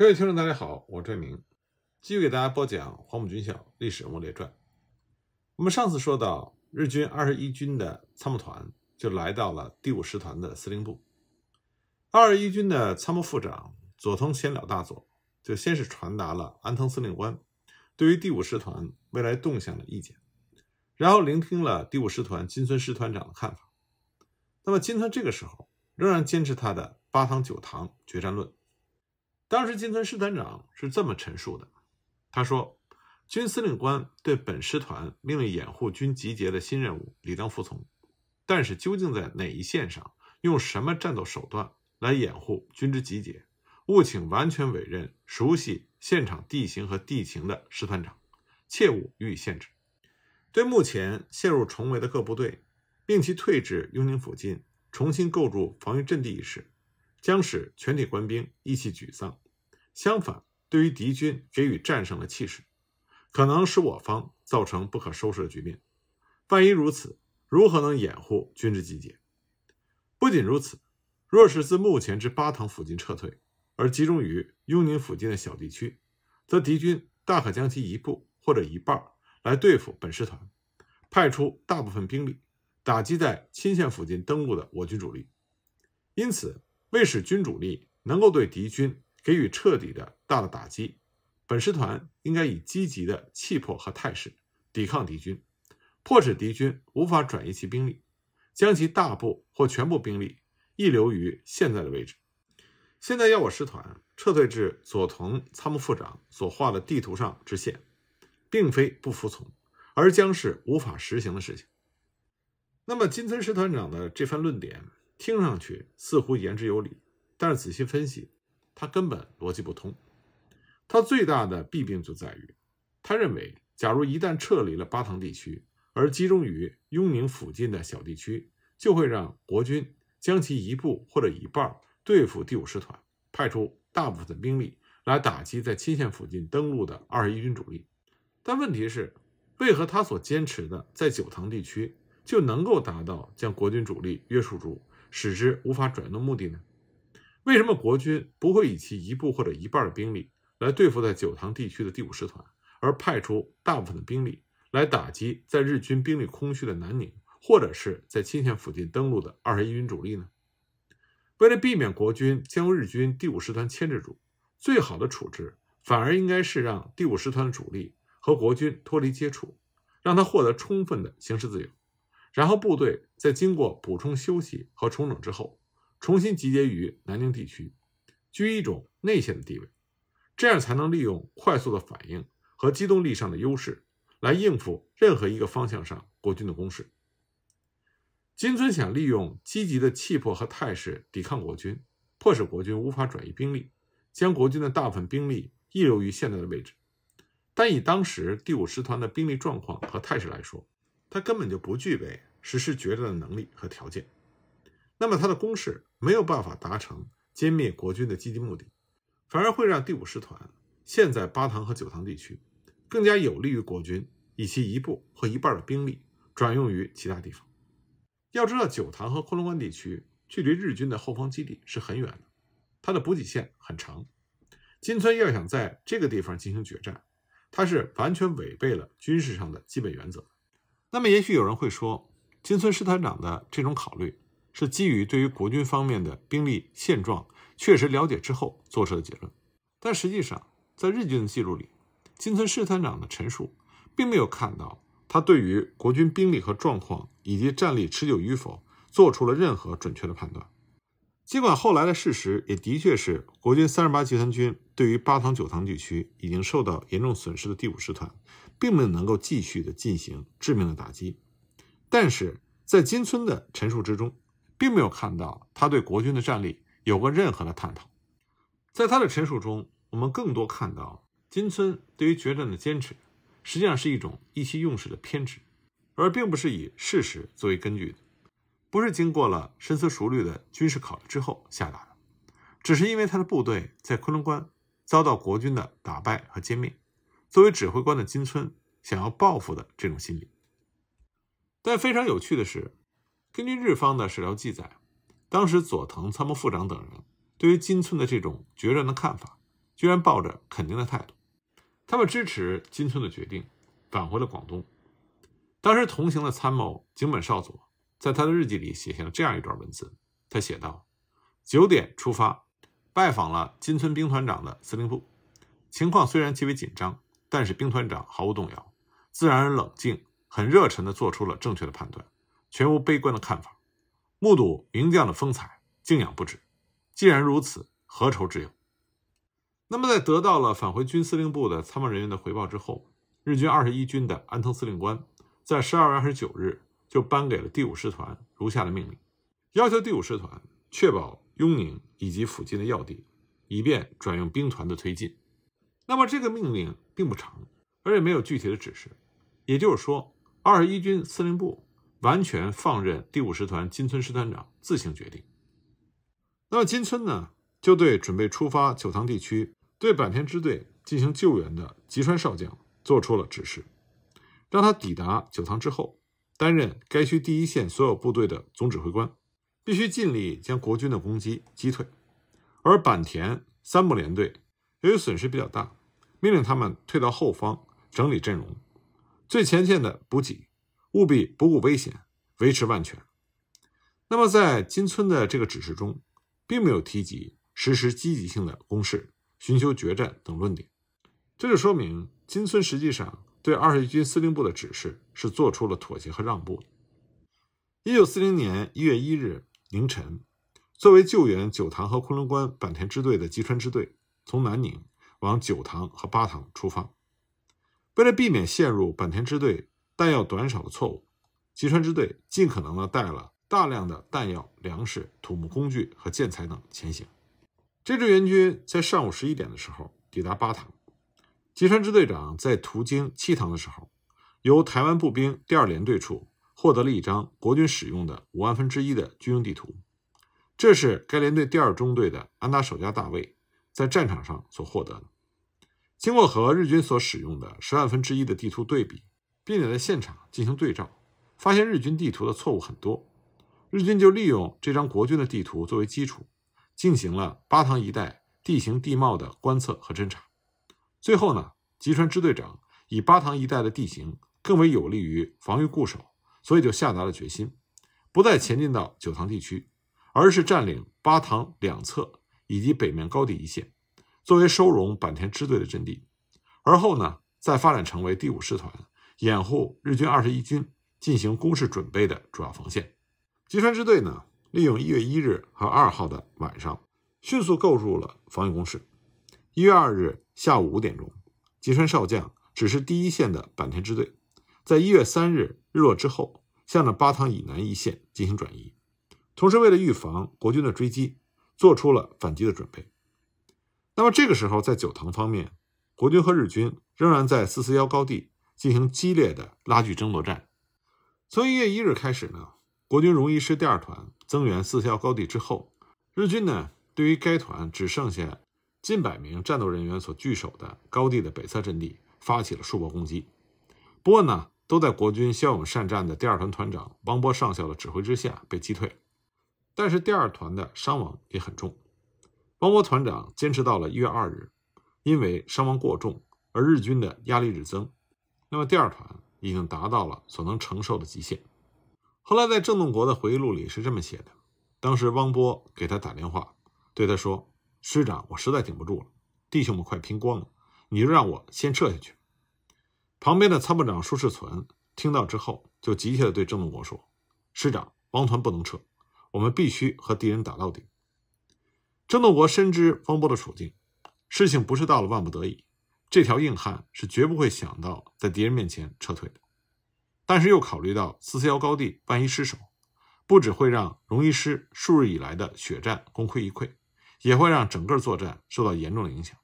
各位听众，大家好，我是艾明，继续给大家播讲《黄埔军校历史人物列传》。我们上次说到，日军二十一军的参谋团就来到了第五师团的司令部。二十一军的参谋副长佐藤贤了大佐就先是传达了安藤司令官对于第五师团未来动向的意见，然后聆听了第五师团金村师团长的看法。那么金村这个时候仍然坚持他的八堂九堂决战论。当时金村师团长是这么陈述的，他说：“军司令官对本师团命令掩护军集结的新任务理当服从，但是究竟在哪一线上用什么战斗手段来掩护军之集结，务请完全委任熟悉现场地形和地情的师团长，切勿予以限制。对目前陷入重围的各部队，令其退至雍宁附近，重新构筑防御阵地一事。”将使全体官兵一起沮丧。相反，对于敌军给予战胜的气势，可能使我方造成不可收拾的局面。万一如此，如何能掩护军之集结？不仅如此，若是自目前之巴塘附近撤退，而集中于幽宁附近的小地区，则敌军大可将其一部或者一半来对付本师团，派出大部分兵力打击在钦县附近登陆的我军主力。因此。为使军主力能够对敌军给予彻底的大的打击，本师团应该以积极的气魄和态势抵抗敌军，迫使敌军无法转移其兵力，将其大部或全部兵力滞留于现在的位置。现在要我师团撤退至佐藤参谋副长所画的地图上直线，并非不服从，而将是无法实行的事情。那么，金村师团长的这番论点。听上去似乎言之有理，但是仔细分析，他根本逻辑不通。他最大的弊病就在于，他认为，假如一旦撤离了巴塘地区，而集中于雍宁附近的小地区，就会让国军将其一部或者一半对付第五师团，派出大部分兵力来打击在钦县附近登陆的二十一军主力。但问题是，为何他所坚持的在九塘地区就能够达到将国军主力约束住？使之无法转动目的呢？为什么国军不会以其一部或者一半的兵力来对付在九塘地区的第五师团，而派出大部分的兵力来打击在日军兵力空虚的南宁，或者是在清县附近登陆的二十一军主力呢？为了避免国军将日军第五师团牵制住，最好的处置反而应该是让第五师团的主力和国军脱离接触，让他获得充分的行事自由。然后部队在经过补充休息和重整之后，重新集结于南京地区，居一种内线的地位，这样才能利用快速的反应和机动力上的优势，来应付任何一个方向上国军的攻势。金村想利用积极的气魄和态势抵抗国军，迫使国军无法转移兵力，将国军的大部分兵力遗留于现在的位置。但以当时第五师团的兵力状况和态势来说，他根本就不具备实施决战的能力和条件，那么他的攻势没有办法达成歼灭国军的积极目的，反而会让第五师团陷在八塘和九塘地区，更加有利于国军以其一部或一半的兵力转用于其他地方。要知道，九塘和昆仑关地区距离日军的后方基地是很远的，它的补给线很长。金村要想在这个地方进行决战，他是完全违背了军事上的基本原则。那么，也许有人会说，金村师团长的这种考虑是基于对于国军方面的兵力现状确实了解之后做出的结论。但实际上，在日军的记录里，金村师团长的陈述，并没有看到他对于国军兵力和状况以及战力持久与否做出了任何准确的判断。尽管后来的事实也的确是，国军三十八集团军对于八塘九塘地区已经受到严重损失的第五师团。并没有能够继续的进行致命的打击，但是在金村的陈述之中，并没有看到他对国军的战力有过任何的探讨。在他的陈述中，我们更多看到金村对于决战的坚持，实际上是一种意气用事的偏执，而并不是以事实作为根据的，不是经过了深思熟虑的军事考虑之后下达的，只是因为他的部队在昆仑关遭到国军的打败和歼灭。作为指挥官的金村想要报复的这种心理，但非常有趣的是，根据日方的史料记载，当时佐藤参谋副长等人对于金村的这种决然的看法，居然抱着肯定的态度，他们支持金村的决定，返回了广东。当时同行的参谋井本少佐在他的日记里写下了这样一段文字，他写道：“九点出发，拜访了金村兵团长的司令部，情况虽然极为紧张。”但是兵团长毫无动摇，自然而冷静，很热忱地做出了正确的判断，全无悲观的看法。目睹名将的风采，敬仰不止。既然如此，何愁之有？那么，在得到了返回军司令部的参谋人员的回报之后，日军二十一军的安藤司令官在十二月二十九日就颁给了第五师团如下的命令，要求第五师团确保雍宁以及附近的要地，以便转用兵团的推进。那么这个命令。并不长，而且没有具体的指示，也就是说，二十一军司令部完全放任第五师团金村师团长自行决定。那么金村呢，就对准备出发九塘地区对坂田支队进行救援的吉川少将做出了指示，让他抵达九塘之后，担任该区第一线所有部队的总指挥官，必须尽力将国军的攻击击退。而坂田三部联队由于损失比较大。命令他们退到后方，整理阵容，最前线的补给，务必不顾危险，维持万全。那么，在金村的这个指示中，并没有提及实施积极性的攻势、寻求决战等论点。这就说明，金村实际上对二十军司令部的指示是做出了妥协和让步。一九四零年一月一日凌晨，作为救援九塘和昆仑关坂田支队的吉川支队，从南宁。往九塘和八塘出发，为了避免陷入本田支队弹药短少的错误，吉川支队尽可能的带了大量的弹药、粮食、土木工具和建材等前行。这支援军在上午十一点的时候抵达八塘。吉川支队长在途经七塘的时候，由台湾步兵第二联队处获得了一张国军使用的五万分之一的军用地图。这是该联队第二中队的安达守家大卫在战场上所获得的，经过和日军所使用的十万分之一的地图对比，并且在现场进行对照，发现日军地图的错误很多。日军就利用这张国军的地图作为基础，进行了巴塘一带地形地貌的观测和侦查。最后呢，吉川支队长以巴塘一带的地形更为有利于防御固守，所以就下达了决心，不再前进到九塘地区，而是占领巴塘两侧。以及北面高地一线，作为收容坂田支队的阵地，而后呢，再发展成为第五师团掩护日军二十一军进行攻势准备的主要防线。吉川支队呢，利用一月一日和二号的晚上，迅速构筑了防御工事。一月二日下午五点钟，吉川少将指示第一线的坂田支队，在一月三日日落之后，向着八塘以南一线进行转移，同时为了预防国军的追击。做出了反击的准备。那么这个时候，在九塘方面，国军和日军仍然在四四幺高地进行激烈的拉锯争夺战。从一月一日开始呢，国军荣一师第二团增援四四幺高地之后，日军呢对于该团只剩下近百名战斗人员所据守的高地的北侧阵地发起了数波攻击，不过呢，都在国军骁勇善战的第二团团长王波上校的指挥之下被击退。但是第二团的伤亡也很重，汪波团长坚持到了一月二日，因为伤亡过重，而日军的压力日增，那么第二团已经达到了所能承受的极限。后来在郑洞国的回忆录里是这么写的：当时汪波给他打电话，对他说：“师长，我实在顶不住了，弟兄们快拼光了，你就让我先撤下去。”旁边的参谋长舒世存听到之后，就急切地对郑洞国说：“师长，汪团不能撤。”我们必须和敌人打到底。郑洞国深知王波的处境，事情不是到了万不得已，这条硬汉是绝不会想到在敌人面前撤退的。但是又考虑到四四幺高地万一失守，不只会让荣一师数日以来的血战功亏一篑，也会让整个作战受到严重的影响。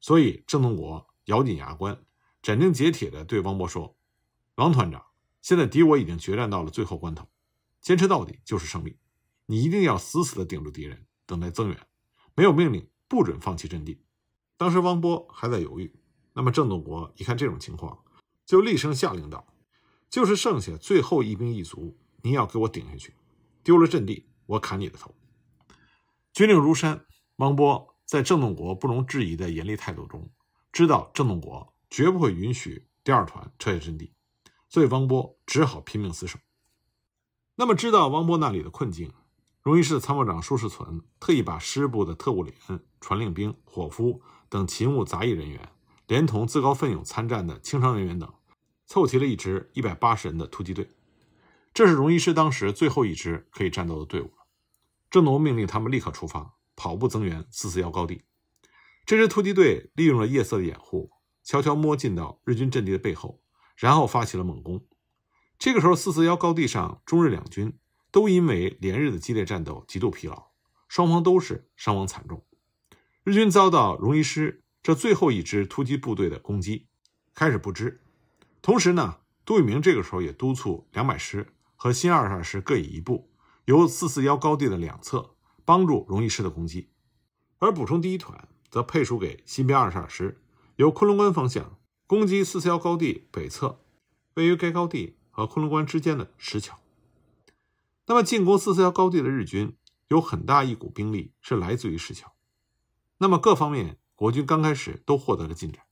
所以郑洞国咬紧牙关，斩钉截铁地对汪波说：“王团长，现在敌我已经决战到了最后关头，坚持到底就是胜利。”你一定要死死地顶住敌人，等待增援。没有命令，不准放弃阵地。当时汪波还在犹豫。那么郑洞国一看这种情况，就厉声下令道：“就是剩下最后一兵一卒，你要给我顶下去。丢了阵地，我砍你的头！”军令如山。汪波在郑洞国不容置疑的严厉态度中，知道郑洞国绝不会允许第二团撤下阵地，所以汪波只好拼命死守。那么知道汪波那里的困境。荣一师参谋长舒世存特意把师部的特务连、传令兵、伙夫等勤务杂役人员，连同自告奋勇参战的轻伤人员等，凑齐了一支一百八十人的突击队。这是荣一师当时最后一支可以战斗的队伍了。郑农命令他们立刻出发，跑步增援四四幺高地。这支突击队利用了夜色的掩护，悄悄摸进到日军阵地的背后，然后发起了猛攻。这个时候，四四幺高地上中日两军。都因为连日的激烈战斗极度疲劳，双方都是伤亡惨重。日军遭到荣一师这最后一支突击部队的攻击，开始不支。同时呢，杜聿明这个时候也督促两百师和新二十二师各以一部，由四四幺高地的两侧帮助荣一师的攻击，而补充第一团则配属给新编二十二师，由昆仑关方向攻击四四幺高地北侧，位于该高地和昆仑关之间的石桥。那么，进攻四四幺高地的日军有很大一股兵力是来自于石桥。那么，各方面国军刚开始都获得了进展。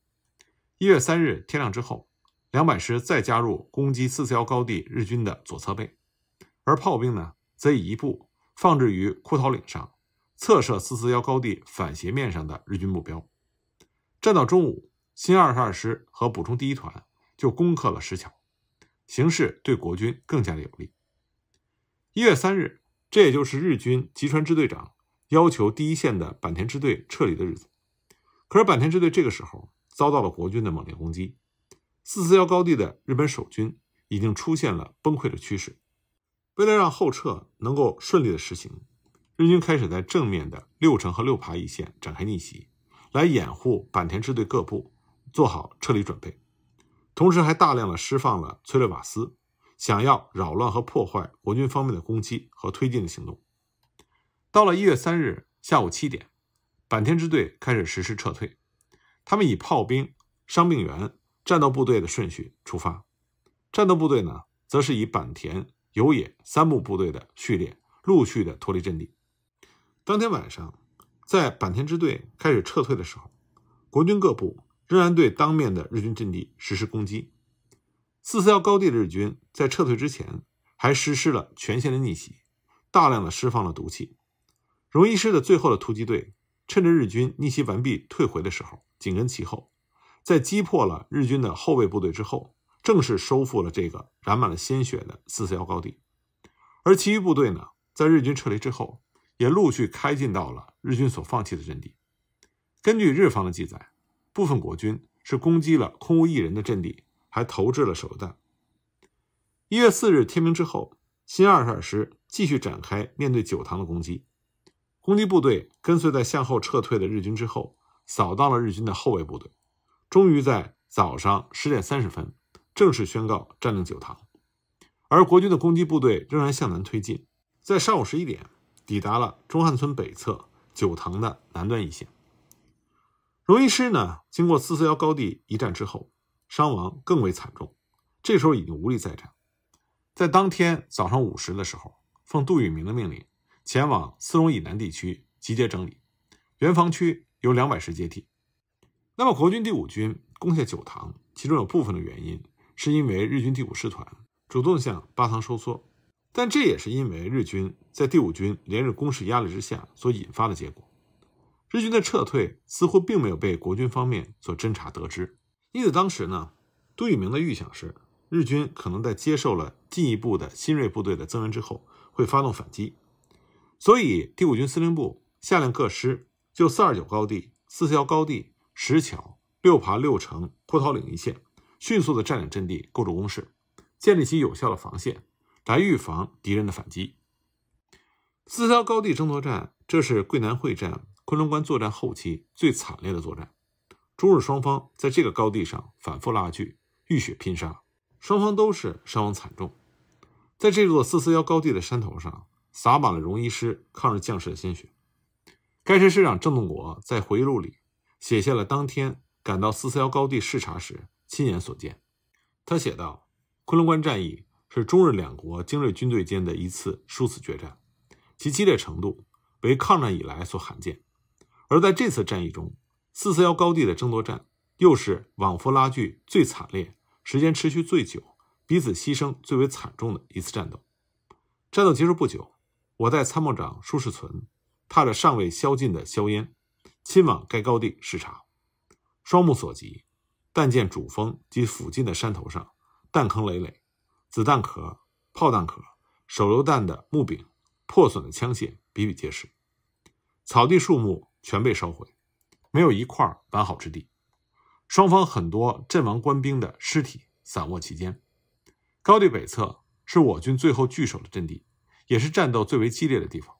一月三日天亮之后，两百师再加入攻击四四幺高地日军的左侧背，而炮兵呢，则以一部放置于枯桃岭上，侧射四四幺高地反斜面上的日军目标。战到中午，新二十二师和补充第一团就攻克了石桥，形势对国军更加的有利。一月三日，这也就是日军吉川支队长要求第一线的坂田支队撤离的日子。可是坂田支队这个时候遭到了国军的猛烈攻击，四四幺高地的日本守军已经出现了崩溃的趋势。为了让后撤能够顺利的实行，日军开始在正面的六城和六排一线展开逆袭，来掩护坂田支队各部做好撤离准备，同时还大量的释放了催泪瓦斯。想要扰乱和破坏国军方面的攻击和推进的行动。到了一月三日下午七点，坂田支队开始实施撤退，他们以炮兵、伤病员、战斗部队的顺序出发。战斗部队呢，则是以坂田、有野三部部队的序列陆续的脱离阵地。当天晚上，在坂田支队开始撤退的时候，国军各部仍然对当面的日军阵地实施攻击。四四幺高地的日军。在撤退之前，还实施了全线的逆袭，大量的释放了毒气。荣一师的最后的突击队，趁着日军逆袭完毕退回的时候，紧跟其后，在击破了日军的后卫部队之后，正式收复了这个染满了鲜血的四四幺高地。而其余部队呢，在日军撤离之后，也陆续开进到了日军所放弃的阵地。根据日方的记载，部分国军是攻击了空无一人的阵地，还投掷了手榴弹。一月四日天明之后，新二十二师继续展开面对九塘的攻击。攻击部队跟随在向后撤退的日军之后，扫荡了日军的后卫部队，终于在早上十点三十分正式宣告占领九塘。而国军的攻击部队仍然向南推进，在上午十一点抵达了中汉村北侧九塘的南端一线。荣一师呢，经过四四幺高地一战之后，伤亡更为惨重，这时候已经无力再战。在当天早上五时的时候，奉杜聿明的命令，前往四荣以南地区集结整理。原防区有两百师接替。那么，国军第五军攻下九塘，其中有部分的原因是因为日军第五师团主动向八塘收缩，但这也是因为日军在第五军连日攻势压力之下所引发的结果。日军的撤退似乎并没有被国军方面所侦察得知，因此当时呢，杜聿明的预想是。日军可能在接受了进一步的新锐部队的增援之后，会发动反击，所以第五军司令部下令各师就四二九高地、四桥高地、石桥、六爬、六城、括桃岭一线，迅速的占领阵地，构筑工事，建立起有效的防线，来预防敌人的反击。四桥高地争夺战，这是桂南会战、昆仑关作战后期最惨烈的作战，中日双方在这个高地上反复拉锯，浴血拼杀。双方都是伤亡惨重，在这座四四幺高地的山头上，洒满了荣一师抗日将士的鲜血。该师师长郑洞国在回忆录里写下了当天赶到四四幺高地视察时亲眼所见。他写道：“昆仑关战役是中日两国精锐军队间的一次殊死决战，其激烈程度为抗战以来所罕见。而在这次战役中，四四幺高地的争夺战又是往复拉锯最惨烈。”时间持续最久、彼此牺牲最为惨重的一次战斗。战斗结束不久，我带参谋长舒世存，踏着尚未消尽的硝烟，亲往该高地视察。双目所及，但见主峰及附近的山头上，弹坑累累，子弹壳、炮弹壳、手榴弹的木柄、破损的枪械比比皆是。草地、树木全被烧毁，没有一块完好之地。双方很多阵亡官兵的尸体散卧其间，高地北侧是我军最后据守的阵地，也是战斗最为激烈的地方。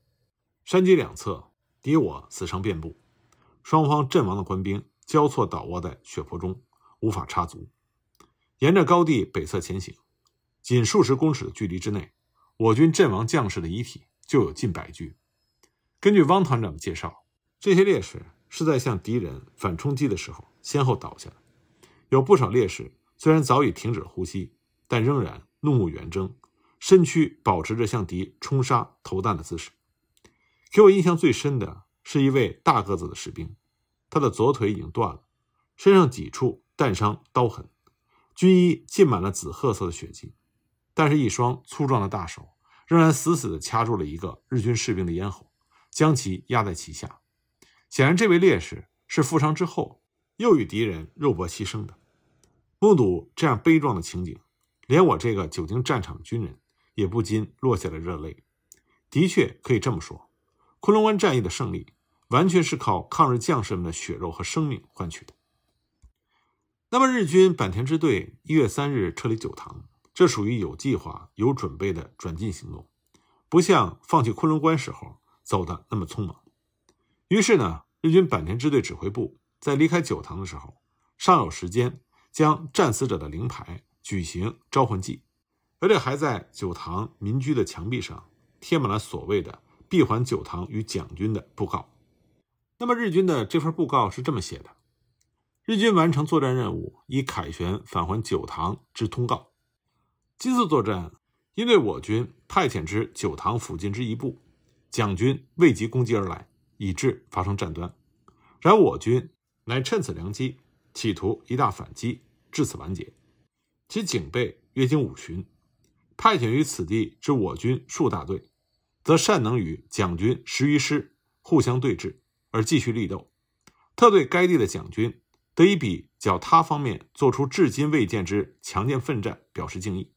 山脊两侧，敌我死伤遍布，双方阵亡的官兵交错倒卧在血泊中，无法插足。沿着高地北侧前行，仅数十公尺的距离之内，我军阵亡将士的遗体就有近百具。根据汪团长的介绍，这些烈士。是在向敌人反冲击的时候先后倒下，有不少烈士虽然早已停止了呼吸，但仍然怒目圆睁，身躯保持着向敌冲杀投弹的姿势。给我印象最深的是一位大个子的士兵，他的左腿已经断了，身上几处弹伤刀痕，军衣浸满了紫褐色的血迹，但是一双粗壮的大手仍然死死地掐住了一个日军士兵的咽喉，将其压在其下。显然，这位烈士是负伤之后又与敌人肉搏牺牲的。目睹这样悲壮的情景，连我这个久经战场的军人也不禁落下了热泪。的确，可以这么说，昆仑关战役的胜利完全是靠抗日将士们的血肉和生命换取的。那么，日军坂田支队一月三日撤离九塘，这属于有计划、有准备的转进行动，不像放弃昆仑关时候走的那么匆忙。于是呢，日军坂田支队指挥部在离开九塘的时候，尚有时间将战死者的灵牌举行招魂祭，而且还在九塘民居的墙壁上贴满了所谓的“闭环九塘与蒋军”的布告。那么，日军的这份布告是这么写的：“日军完成作战任务，以凯旋返还九塘之通告。今次作战，因为我军派遣之九塘附近之一部，蒋军未及攻击而来。”以致发生战端，然我军乃趁此良机，企图一大反击，至此完结。其警备约经五旬，派遣于此地之我军数大队，则善能与蒋军十余师互相对峙，而继续力斗。特对该地的蒋军得以比较他方面做出至今未见之强健奋战表示敬意，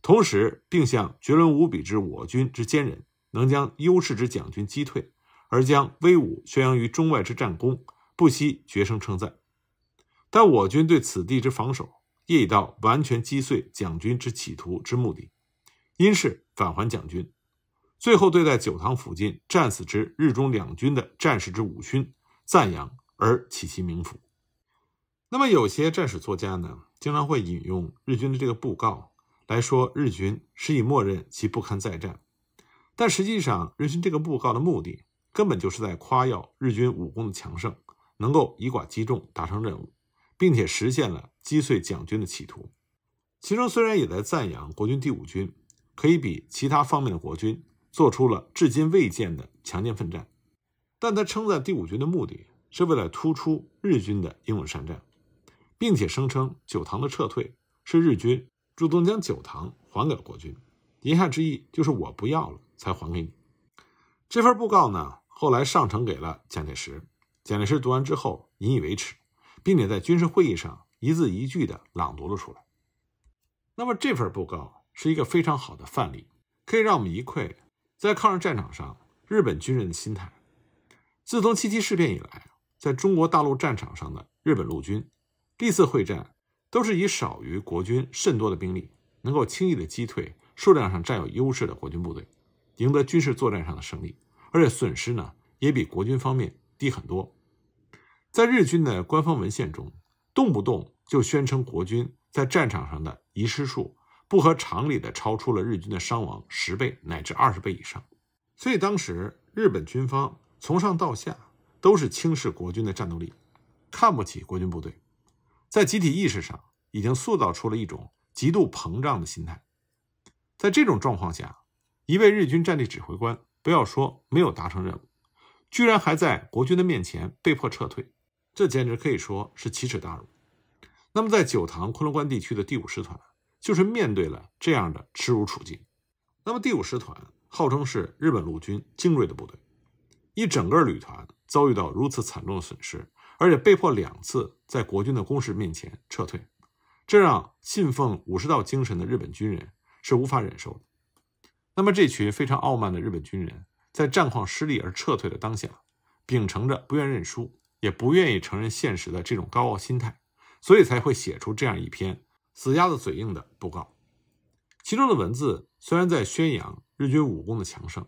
同时并向绝伦无比之我军之坚忍，能将优势之蒋军击退。而将威武宣扬于中外之战功，不惜绝声称赞。但我军对此地之防守，业已到完全击碎蒋军之企图之目的，因是返还蒋军。最后，对待九塘附近战死之日中两军的战士之武勋，赞扬而起其名府。那么，有些战史作家呢，经常会引用日军的这个布告来说，日军是以默认其不堪再战。但实际上，日军这个布告的目的。根本就是在夸耀日军武功的强盛，能够以寡击众，达成任务，并且实现了击碎蒋军的企图。其中虽然也在赞扬国军第五军可以比其他方面的国军做出了至今未见的强健奋战，但他称赞第五军的目的是为了突出日军的英勇善战，并且声称九塘的撤退是日军主动将九塘还给了国军，言下之意就是我不要了才还给你。这份布告呢？后来上呈给了蒋介石，蒋介石读完之后引以为耻，并且在军事会议上一字一句地朗读了出来。那么这份布告是一个非常好的范例，可以让我们一窥在抗日战场上日本军人的心态。自从七七事变以来，在中国大陆战场上的日本陆军，历次会战都是以少于国军甚多的兵力，能够轻易地击退数量上占有优势的国军部队，赢得军事作战上的胜利。而且损失呢，也比国军方面低很多。在日军的官方文献中，动不动就宣称国军在战场上的遗失数不合常理的超出了日军的伤亡十倍乃至二十倍以上。所以当时日本军方从上到下都是轻视国军的战斗力，看不起国军部队，在集体意识上已经塑造出了一种极度膨胀的心态。在这种状况下，一位日军战地指挥官。不要说没有达成任务，居然还在国军的面前被迫撤退，这简直可以说是奇耻大辱。那么，在九塘昆仑关地区的第五师团，就是面对了这样的耻辱处境。那么，第五师团号称是日本陆军精锐的部队，一整个旅团遭遇到如此惨重的损失，而且被迫两次在国军的攻势面前撤退，这让信奉武士道精神的日本军人是无法忍受的。那么，这群非常傲慢的日本军人在战况失利而撤退的当下，秉承着不愿认输、也不愿意承认现实的这种高傲心态，所以才会写出这样一篇死鸭子嘴硬的布告。其中的文字虽然在宣扬日军武功的强盛，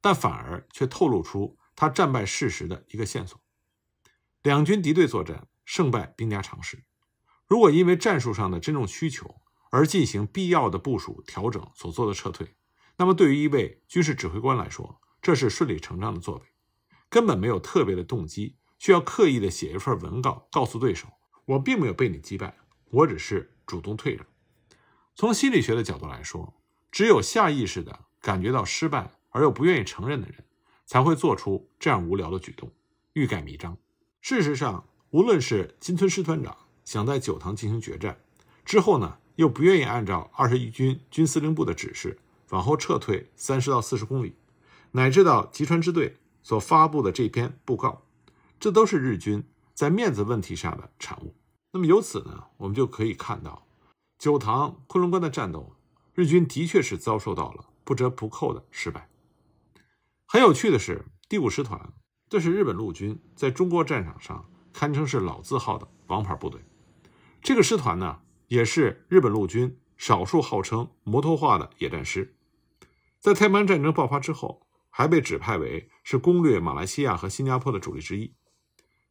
但反而却透露出他战败事实的一个线索。两军敌对作战，胜败兵家常事。如果因为战术上的真正需求而进行必要的部署调整所做的撤退，那么，对于一位军事指挥官来说，这是顺理成章的作为，根本没有特别的动机，需要刻意的写一份文稿告诉对手：“我并没有被你击败，我只是主动退让。”从心理学的角度来说，只有下意识的感觉到失败而又不愿意承认的人，才会做出这样无聊的举动，欲盖弥彰。事实上，无论是金村师团长想在九塘进行决战，之后呢，又不愿意按照二十一军军司令部的指示。往后撤退三十到四十公里，乃至到吉川支队所发布的这篇布告，这都是日军在面子问题上的产物。那么由此呢，我们就可以看到，九塘昆仑关的战斗，日军的确是遭受到了不折不扣的失败。很有趣的是，第五师团，这是日本陆军在中国战场上堪称是老字号的王牌部队。这个师团呢，也是日本陆军少数号称摩托化的野战师。在泰缅战争爆发之后，还被指派为是攻略马来西亚和新加坡的主力之一。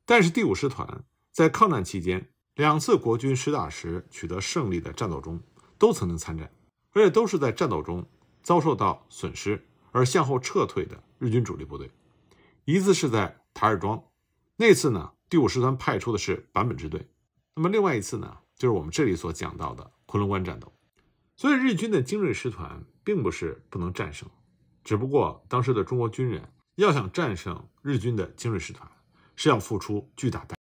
但是第五师团在抗战期间两次国军实打实取得胜利的战斗中，都曾经参战，而且都是在战斗中遭受到损失而向后撤退的日军主力部队。一次是在台儿庄，那次呢第五师团派出的是版本支队。那么另外一次呢，就是我们这里所讲到的昆仑关战斗。所以日军的精锐师团。并不是不能战胜，只不过当时的中国军人要想战胜日军的精锐师团，是要付出巨大代